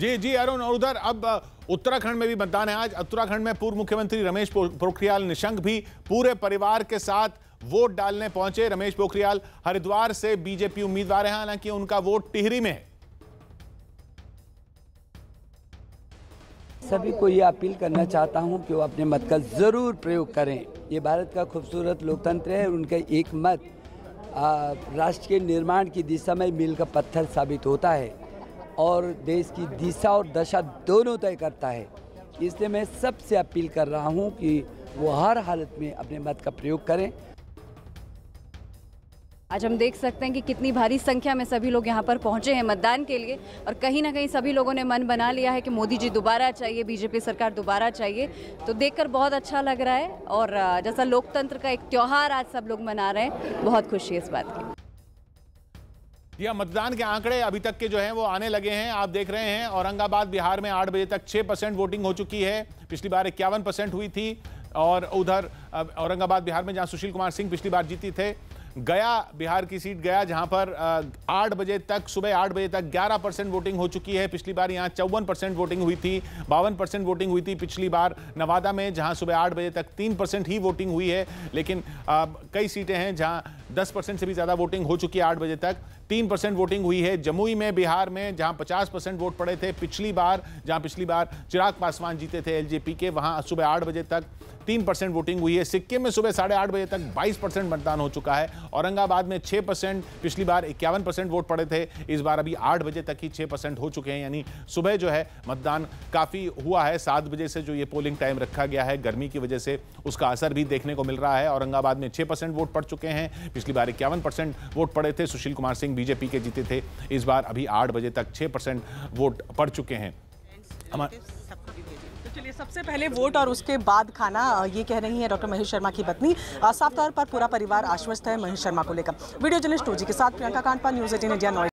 जी जी अरुण और उधर अब उत्तराखंड में भी मतदान है आज उत्तराखंड में पूर्व मुख्यमंत्री रमेश पोखरियाल निशंक भी पूरे परिवार के साथ वोट डालने पहुंचे रमेश पोखरियाल हरिद्वार से बीजेपी उम्मीदवार हैं हालांकि उनका वोट टिहरी में है सभी को ये अपील करना चाहता हूं कि वो अपने मत का जरूर प्रयोग करें ये भारत का खूबसूरत लोकतंत्र है उनका एक मत राष्ट्र के निर्माण की दिशा में मील का पत्थर साबित होता है और देश की दिशा और दशा दोनों तय करता है इसलिए मैं सबसे अपील कर रहा हूं कि वो हर हालत में अपने मत का प्रयोग करें आज हम देख सकते हैं कि कितनी भारी संख्या में सभी लोग यहाँ पर पहुँचे हैं मतदान के लिए और कहीं ना कहीं सभी लोगों ने मन बना लिया है कि मोदी जी दोबारा चाहिए बीजेपी सरकार दोबारा चाहिए तो देखकर बहुत अच्छा लग रहा है और जैसा लोकतंत्र का एक त्यौहार आज सब लोग मना रहे हैं बहुत खुशी है इस बात की यह मतदान के आंकड़े अभी तक के जो हैं वो आने लगे हैं आप देख रहे हैं औरंगाबाद बिहार में आठ बजे तक छः परसेंट वोटिंग हो चुकी है पिछली बार इक्यावन परसेंट हुई थी और उधर औरंगाबाद बिहार में जहां सुशील कुमार सिंह पिछली बार जीती थे गया बिहार की सीट गया जहां पर आठ बजे तक सुबह आठ बजे तक 11 परसेंट वोटिंग हो चुकी है पिछली बार यहां चौवन परसेंट वोटिंग हुई थी बावन परसेंट वोटिंग हुई थी पिछली बार नवादा में जहां सुबह आठ बजे तक तीन परसेंट ही वोटिंग हुई है लेकिन आ, कई सीटें हैं जहां दस परसेंट से भी ज़्यादा वोटिंग हो चुकी है आठ बजे तक तीन परसेंट वोटिंग हुई है जमुई में बिहार में जहां 50 परसेंट वोट पड़े थे पिछली बार जहां पिछली बार चिराग पासवान जीते थे एलजेपी के वहां सुबह आठ बजे तक तीन परसेंट वोटिंग हुई है सिक्किम में सुबह साढ़े आठ बजे तक बाईस परसेंट मतदान हो चुका है औरंगाबाद में छः परसेंट पिछली बार इक्यावन परसेंट वोट पड़े थे इस बार अभी आठ बजे तक ही छः परसेंट हो चुके हैं यानी सुबह जो है मतदान काफ़ी हुआ है सात बजे से जो ये पोलिंग टाइम रखा गया है गर्मी की वजह से उसका असर भी देखने को मिल रहा है औरंगाबाद में छः परसेंट वोट पड़ चुके हैं पिछली बार इक्यावन परसेंट वोट पड़े थे सुशील कुमार सिंह बीजेपी के जीते थे इस बार अभी आठ बजे तक छह परसेंट वोट पड़ चुके हैं हमारे तो सबसे पहले वोट और उसके बाद खाना ये कह रही है डॉक्टर महेश शर्मा की पत्नी साफ तौर पर पूरा परिवार आश्वस्त है महेश शर्मा को लेकर वीडियो जर्नलिस्ट टू जी के साथ Priyanka Kandpal news eighteen India